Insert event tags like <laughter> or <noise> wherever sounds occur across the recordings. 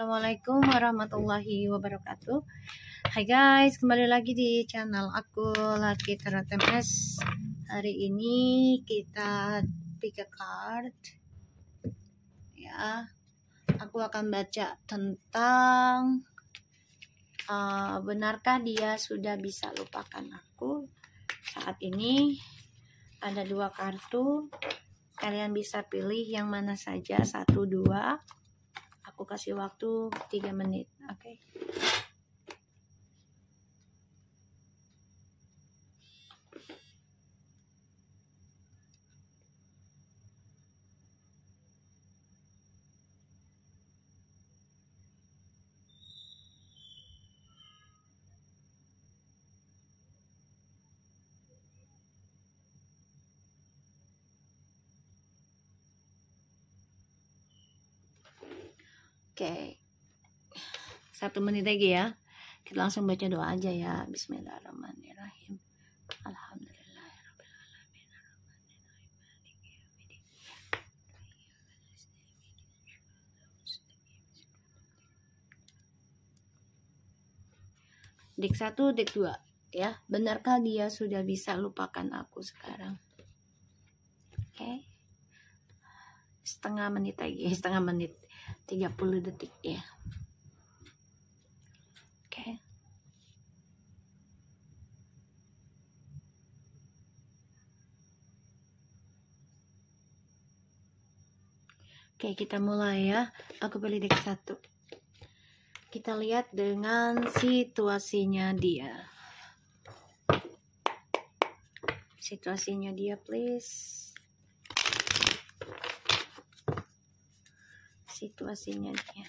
Assalamualaikum warahmatullahi wabarakatuh Hai guys, kembali lagi di channel aku Laki ms. Hari ini kita pick a card Ya Aku akan baca tentang uh, Benarkah dia sudah bisa lupakan aku Saat ini ada dua kartu Kalian bisa pilih yang mana saja Satu, dua, aku kasih waktu 3 menit oke okay? Oke. Satu menit lagi ya. Kita langsung baca doa aja ya. Bismillahirrahmanirrahim. Alhamdulillah. Dek satu, dek dua, ya. Benarkah dia sudah bisa lupakan aku sekarang? Oke. Okay. Setengah menit lagi, <laughs> setengah menit. 30 detik ya oke okay. Oke, kita mulai ya. Aku pilih deck satu. Kita lihat dengan situasinya dia. Situasinya dia, please. situasinya dia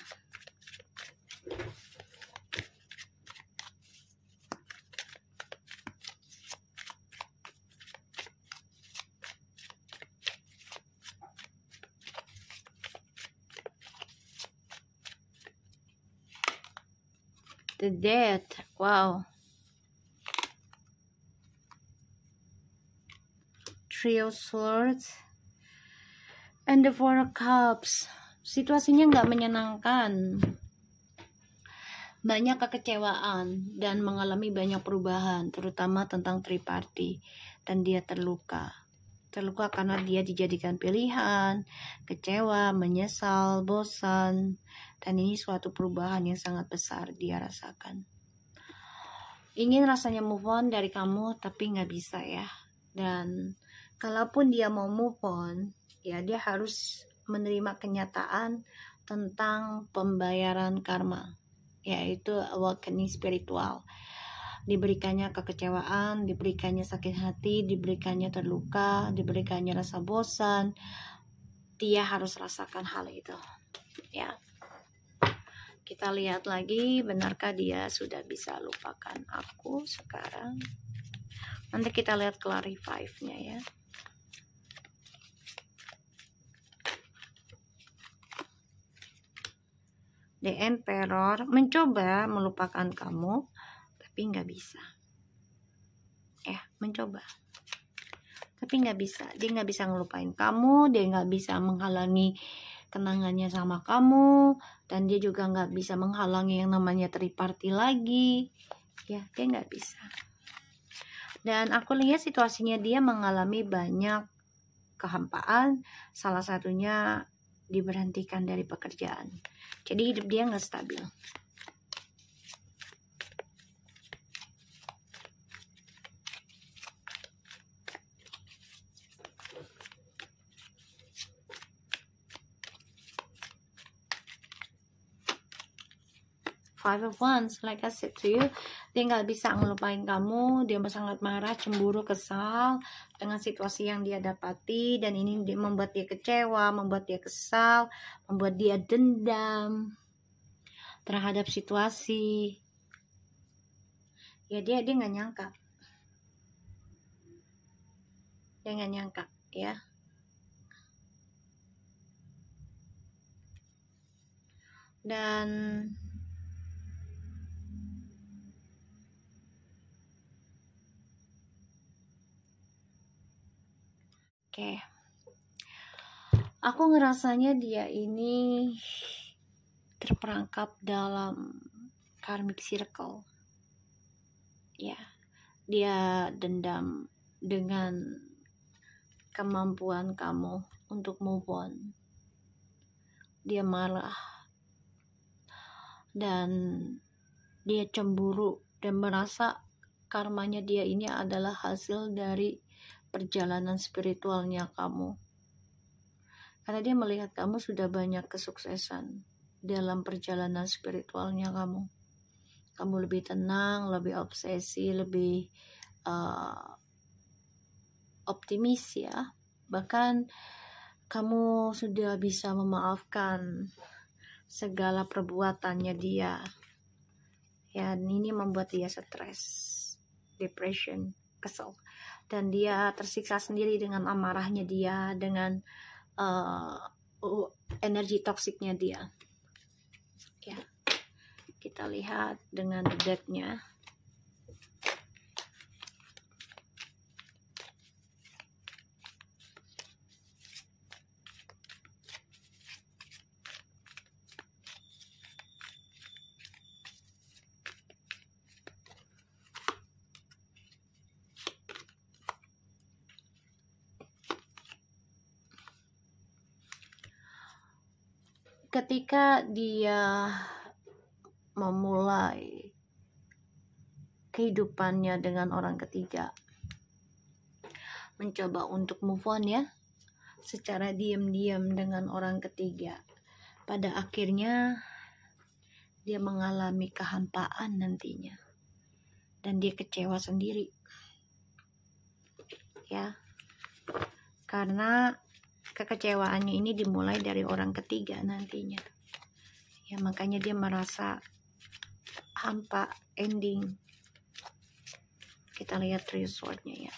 the death wow three of swords and the four of cups situasinya nggak menyenangkan banyak kekecewaan dan mengalami banyak perubahan terutama tentang triparti dan dia terluka terluka karena dia dijadikan pilihan kecewa menyesal bosan dan ini suatu perubahan yang sangat besar dia rasakan ingin rasanya move on dari kamu tapi nggak bisa ya dan kalaupun dia mau move on ya dia harus menerima kenyataan tentang pembayaran karma, yaitu awakening spiritual. Diberikannya kekecewaan, diberikannya sakit hati, diberikannya terluka, diberikannya rasa bosan. Dia harus rasakan hal itu. Ya. Kita lihat lagi, benarkah dia sudah bisa lupakan aku sekarang? Nanti kita lihat clarify-nya ya. The Emperor mencoba melupakan kamu, tapi nggak bisa. Ya, mencoba. Tapi nggak bisa. Dia nggak bisa ngelupain kamu, dia nggak bisa menghalangi kenangannya sama kamu, dan dia juga nggak bisa menghalangi yang namanya triparty lagi. Ya, dia nggak bisa. Dan aku lihat situasinya dia mengalami banyak kehampaan, salah satunya diberhentikan dari pekerjaan. Jadi hidup dia nggak stabil. Five of Wands, like I said to you, dia nggak bisa ngelupain kamu, dia sangat marah, cemburu, kesal, dengan situasi yang dia dapati dan ini membuat dia kecewa, membuat dia kesal, membuat dia dendam terhadap situasi. Ya dia dia nggak nyangka, dia nggak nyangka ya. Dan Oke. Aku ngerasanya dia ini terperangkap dalam karmic circle. Ya, dia dendam dengan kemampuan kamu untuk move on. Dia marah dan dia cemburu dan merasa karmanya dia ini adalah hasil dari perjalanan spiritualnya kamu. Karena dia melihat kamu sudah banyak kesuksesan dalam perjalanan spiritualnya kamu. Kamu lebih tenang, lebih obsesi, lebih uh, optimis ya. Bahkan kamu sudah bisa memaafkan segala perbuatannya dia. Ya, ini membuat dia stres, depression, kesel dan dia tersiksa sendiri dengan amarahnya dia dengan uh, energi toksiknya dia ya kita lihat dengan depthnya ketika dia memulai kehidupannya dengan orang ketiga mencoba untuk move on ya secara diam-diam dengan orang ketiga pada akhirnya dia mengalami kehampaan nantinya dan dia kecewa sendiri ya karena kekecewaannya ini dimulai dari orang ketiga nantinya ya makanya dia merasa hampa ending kita lihat resortnya ya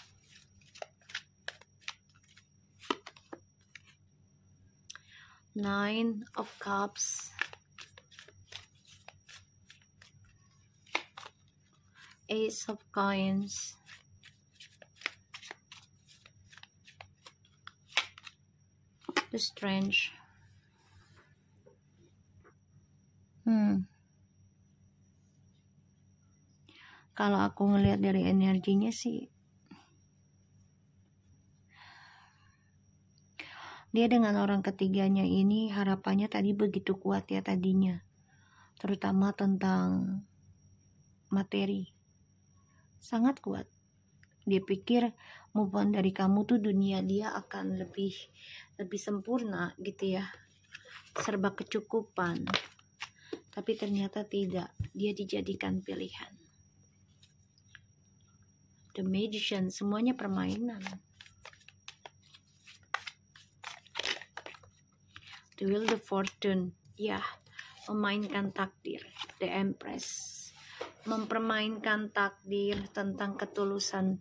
nine of cups ace of coins strange hmm kalau aku ngelihat dari energinya sih dia dengan orang ketiganya ini harapannya tadi begitu kuat ya tadinya terutama tentang materi sangat kuat dia pikir move dari kamu tuh dunia dia akan lebih lebih sempurna gitu ya serba kecukupan tapi ternyata tidak dia dijadikan pilihan the magician semuanya permainan the will the fortune ya memainkan takdir the empress mempermainkan takdir tentang ketulusan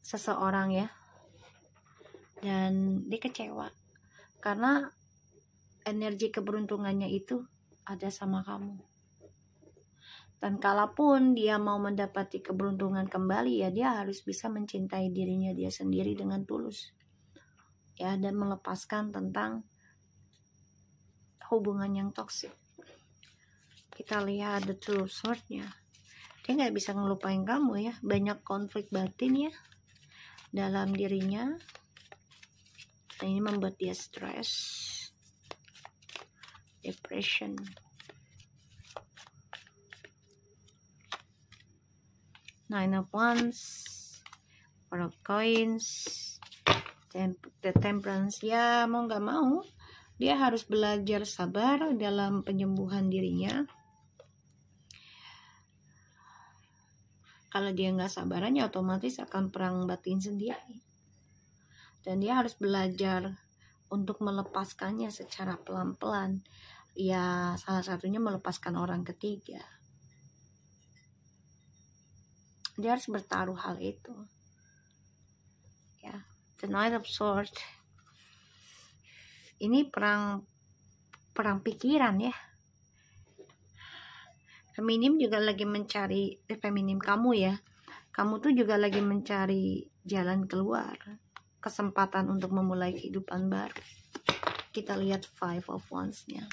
seseorang ya dan dia kecewa karena energi keberuntungannya itu ada sama kamu dan kalaupun dia mau mendapati keberuntungan kembali ya dia harus bisa mencintai dirinya dia sendiri dengan tulus ya dan melepaskan tentang hubungan yang toksik kita lihat the true swordnya dia nggak bisa ngelupain kamu ya banyak konflik batin ya dalam dirinya dan ini membuat dia stres depression nine of wands four of coins the temperance ya mau gak mau dia harus belajar sabar dalam penyembuhan dirinya kalau dia nggak sabaran ya otomatis akan perang batin sendiri dan dia harus belajar untuk melepaskannya secara pelan-pelan ya salah satunya melepaskan orang ketiga dia harus bertaruh hal itu ya the night of swords ini perang perang pikiran ya feminim juga lagi mencari eh, feminim kamu ya kamu tuh juga lagi mencari jalan keluar kesempatan untuk memulai kehidupan baru kita lihat five of wands nya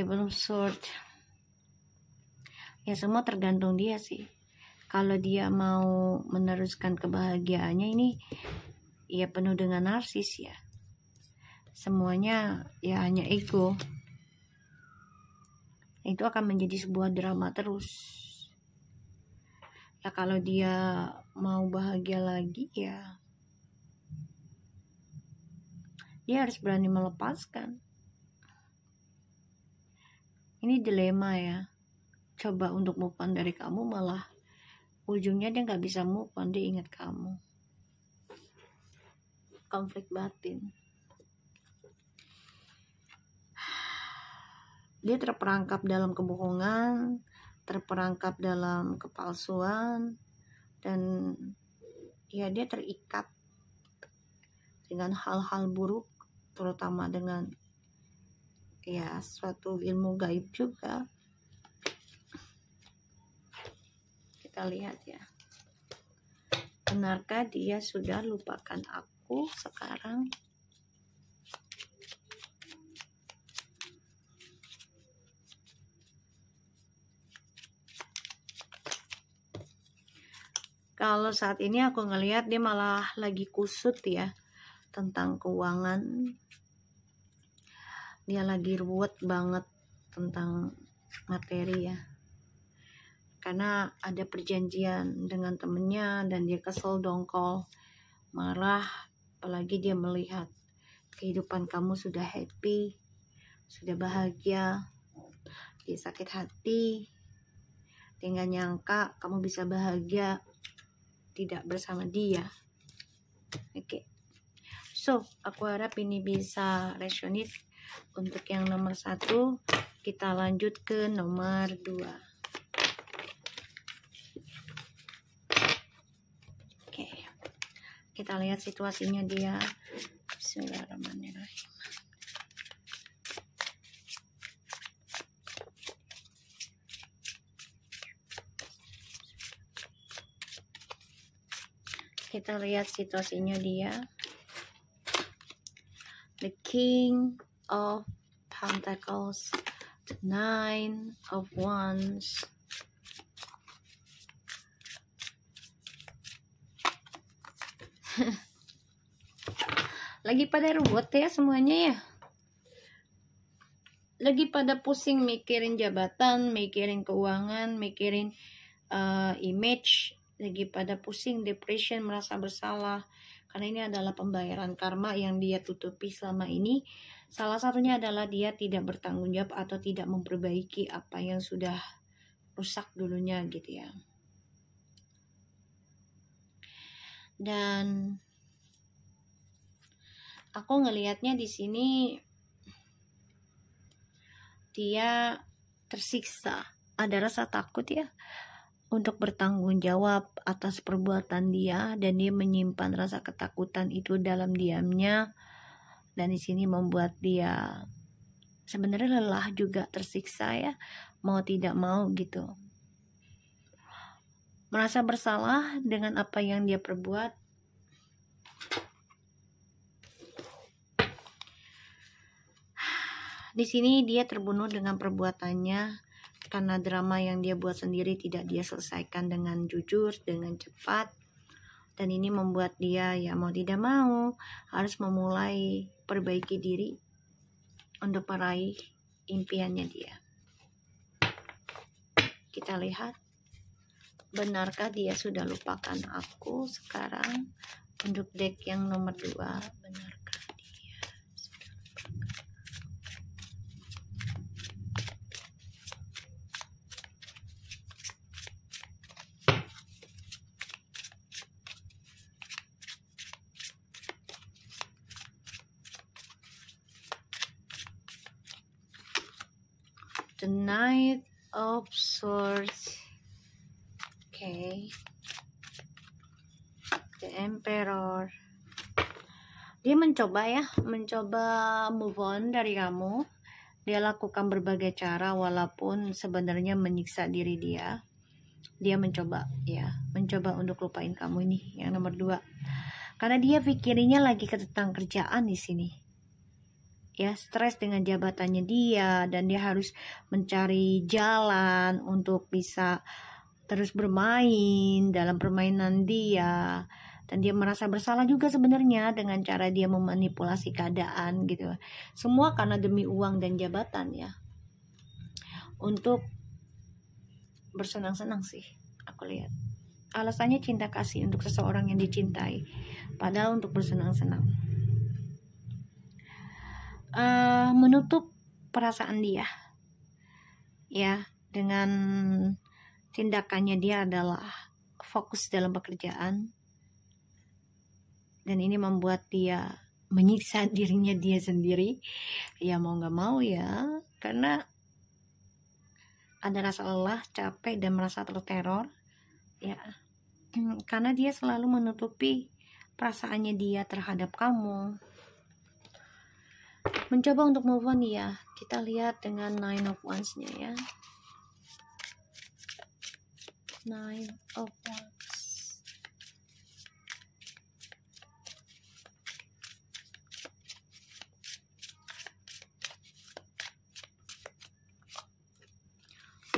belum search. ya semua tergantung dia sih kalau dia mau meneruskan kebahagiaannya ini ya penuh dengan narsis ya semuanya ya hanya ego itu akan menjadi sebuah drama terus ya kalau dia mau bahagia lagi ya dia harus berani melepaskan ini dilema ya coba untuk move on dari kamu malah ujungnya dia nggak bisa move on dia ingat kamu konflik batin dia terperangkap dalam kebohongan terperangkap dalam kepalsuan dan ya dia terikat dengan hal-hal buruk terutama dengan ya suatu ilmu gaib juga kita lihat ya benarkah dia sudah lupakan aku sekarang kalau saat ini aku ngelihat dia malah lagi kusut ya tentang keuangan dia ya, lagi ruwet banget tentang materi ya karena ada perjanjian dengan temennya dan dia kesel dongkol marah apalagi dia melihat kehidupan kamu sudah happy sudah bahagia dia sakit hati dia nyangka kamu bisa bahagia tidak bersama dia oke okay. so aku harap ini bisa resonate untuk yang nomor satu kita lanjut ke nomor dua oke kita lihat situasinya dia Bismillahirrahmanirrahim kita lihat situasinya dia the king of Pentacles, the Nine of Wands, <laughs> Lagi pada ruwet ya semuanya ya. Lagi pada pusing mikirin jabatan, mikirin keuangan, mikirin uh, image. Lagi pada pusing, depression, merasa bersalah. Karena ini adalah pembayaran karma yang dia tutupi selama ini. Salah satunya adalah dia tidak bertanggung jawab atau tidak memperbaiki apa yang sudah rusak dulunya gitu ya. Dan aku ngelihatnya di sini dia tersiksa. Ada rasa takut ya untuk bertanggung jawab atas perbuatan dia dan dia menyimpan rasa ketakutan itu dalam diamnya dan di sini membuat dia sebenarnya lelah juga tersiksa ya mau tidak mau gitu merasa bersalah dengan apa yang dia perbuat di sini dia terbunuh dengan perbuatannya karena drama yang dia buat sendiri tidak dia selesaikan dengan jujur, dengan cepat. Dan ini membuat dia ya mau tidak mau harus memulai perbaiki diri untuk meraih impiannya dia. Kita lihat benarkah dia sudah lupakan aku sekarang untuk deck yang nomor dua benar the knight of swords okay the emperor dia mencoba ya mencoba move on dari kamu dia lakukan berbagai cara walaupun sebenarnya menyiksa diri dia dia mencoba ya mencoba untuk lupain kamu ini yang nomor dua karena dia pikirinya lagi tentang kerjaan di sini ya stres dengan jabatannya dia dan dia harus mencari jalan untuk bisa terus bermain dalam permainan dia dan dia merasa bersalah juga sebenarnya dengan cara dia memanipulasi keadaan gitu semua karena demi uang dan jabatan ya untuk bersenang-senang sih aku lihat alasannya cinta kasih untuk seseorang yang dicintai padahal untuk bersenang-senang uh, menutup perasaan dia ya dengan tindakannya dia adalah fokus dalam pekerjaan dan ini membuat dia menyiksa <laughs> dirinya dia sendiri ya mau nggak mau ya karena ada rasa lelah capek dan merasa terteror ya <clears throat> karena dia selalu menutupi perasaannya dia terhadap kamu mencoba untuk move on ya kita lihat dengan nine of wands nya ya nine of wands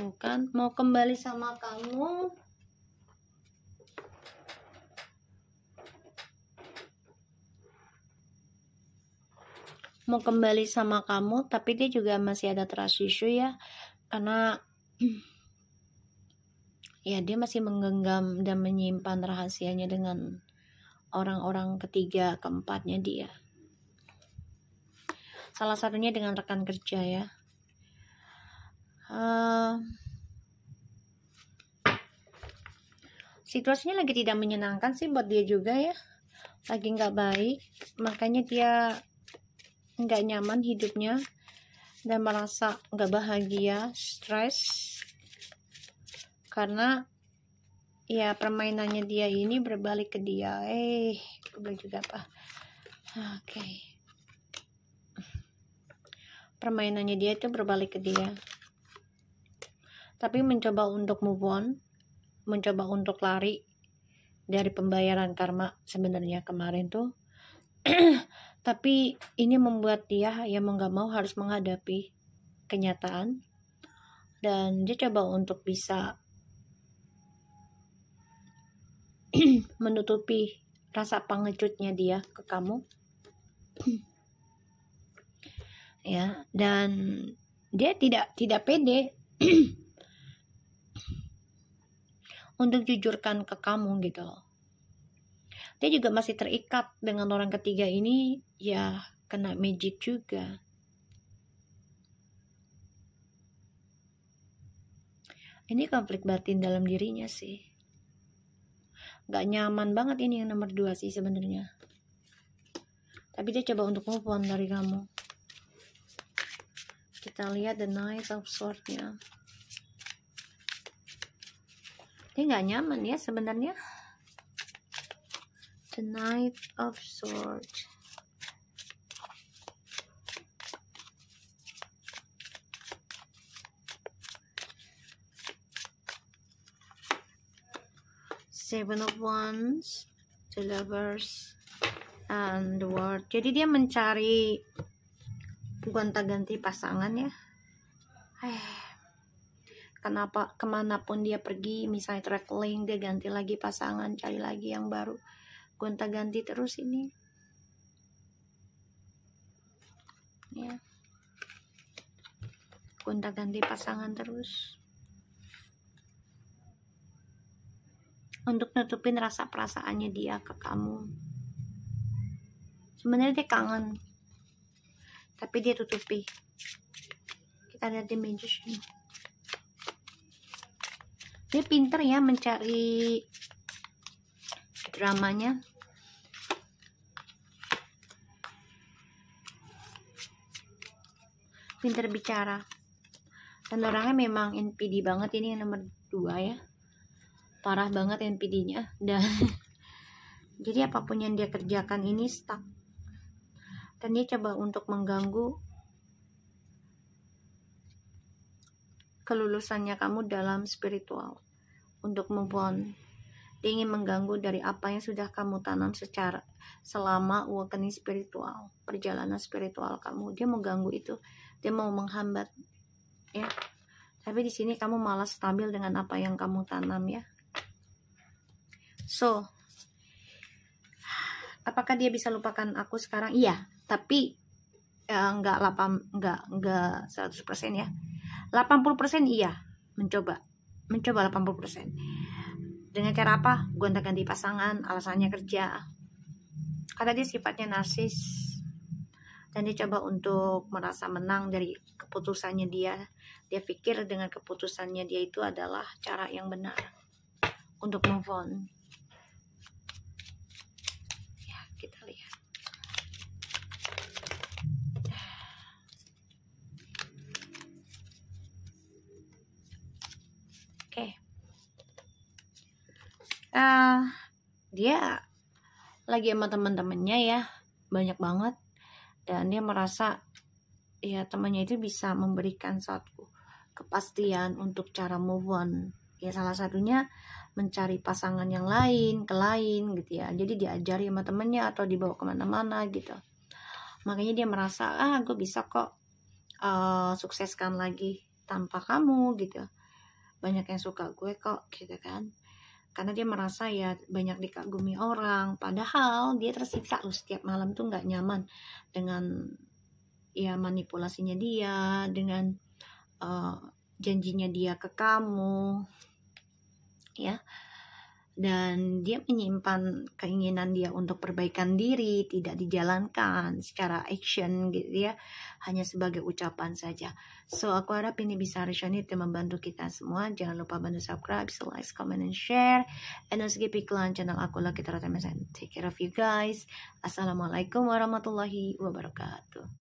bukan mau kembali sama kamu mau kembali sama kamu tapi dia juga masih ada trust issue ya karena <clears throat> ya dia masih menggenggam dan menyimpan rahasianya dengan orang-orang ketiga keempatnya dia salah satunya dengan rekan kerja ya uh, situasinya lagi tidak menyenangkan sih buat dia juga ya lagi nggak baik makanya dia nggak nyaman hidupnya dan merasa nggak bahagia, stres karena ya permainannya dia ini berbalik ke dia. Eh, gue juga apa? Oke. Okay. Permainannya dia itu berbalik ke dia. Tapi mencoba untuk move on, mencoba untuk lari dari pembayaran karma sebenarnya kemarin tuh <clears throat> Tapi ini membuat dia yang mau gak mau harus menghadapi kenyataan. Dan dia coba untuk bisa <clears throat> menutupi rasa pengecutnya dia ke kamu. <clears throat> ya, dan dia tidak tidak pede <clears throat> untuk jujurkan ke kamu gitu loh dia juga masih terikat dengan orang ketiga ini ya kena magic juga ini konflik batin dalam dirinya sih gak nyaman banget ini yang nomor dua sih sebenarnya tapi dia coba untuk move on dari kamu kita lihat the knight of swordnya ya dia gak nyaman ya sebenarnya the Knight of Swords. Seven of Wands, The Lovers, and the World. Jadi dia mencari gonta-ganti pasangan ya. Eh, kenapa kemanapun dia pergi, misalnya traveling, dia ganti lagi pasangan, cari lagi yang baru gonta ganti terus ini ya gonta ganti pasangan terus untuk nutupin rasa perasaannya dia ke kamu sebenarnya dia kangen tapi dia tutupi kita lihat di magician dia pinter ya mencari dramanya pinter bicara dan orangnya memang NPD banget ini yang nomor dua ya parah banget NPD-nya dan <laughs> jadi apapun yang dia kerjakan ini stuck dan dia coba untuk mengganggu kelulusannya kamu dalam spiritual untuk move dia ingin mengganggu dari apa yang sudah kamu tanam secara selama awakening spiritual, perjalanan spiritual kamu. Dia mau ganggu itu. Dia mau menghambat ya. Tapi di sini kamu malah stabil dengan apa yang kamu tanam ya. So, apakah dia bisa lupakan aku sekarang? Iya, tapi enggak eh, nggak enggak enggak 100% ya. 80% iya, mencoba. Mencoba 80% dengan cara apa gue ntar ganti pasangan alasannya kerja karena dia sifatnya narsis dan dia coba untuk merasa menang dari keputusannya dia dia pikir dengan keputusannya dia itu adalah cara yang benar untuk move on uh, dia lagi sama temen-temennya ya banyak banget dan dia merasa ya temannya itu bisa memberikan suatu kepastian untuk cara move on ya salah satunya mencari pasangan yang lain ke lain gitu ya jadi diajari sama temennya atau dibawa kemana-mana gitu makanya dia merasa ah gue bisa kok uh, sukseskan lagi tanpa kamu gitu banyak yang suka gue kok gitu kan karena dia merasa ya banyak dikagumi orang padahal dia tersiksa loh setiap malam tuh nggak nyaman dengan ya manipulasinya dia dengan uh, janjinya dia ke kamu ya dan dia menyimpan keinginan dia untuk perbaikan diri tidak dijalankan secara action gitu ya hanya sebagai ucapan saja so aku harap ini bisa resonate dan membantu kita semua jangan lupa bantu subscribe so like comment and share and don't skip iklan channel aku lagi terutama take care of you guys assalamualaikum warahmatullahi wabarakatuh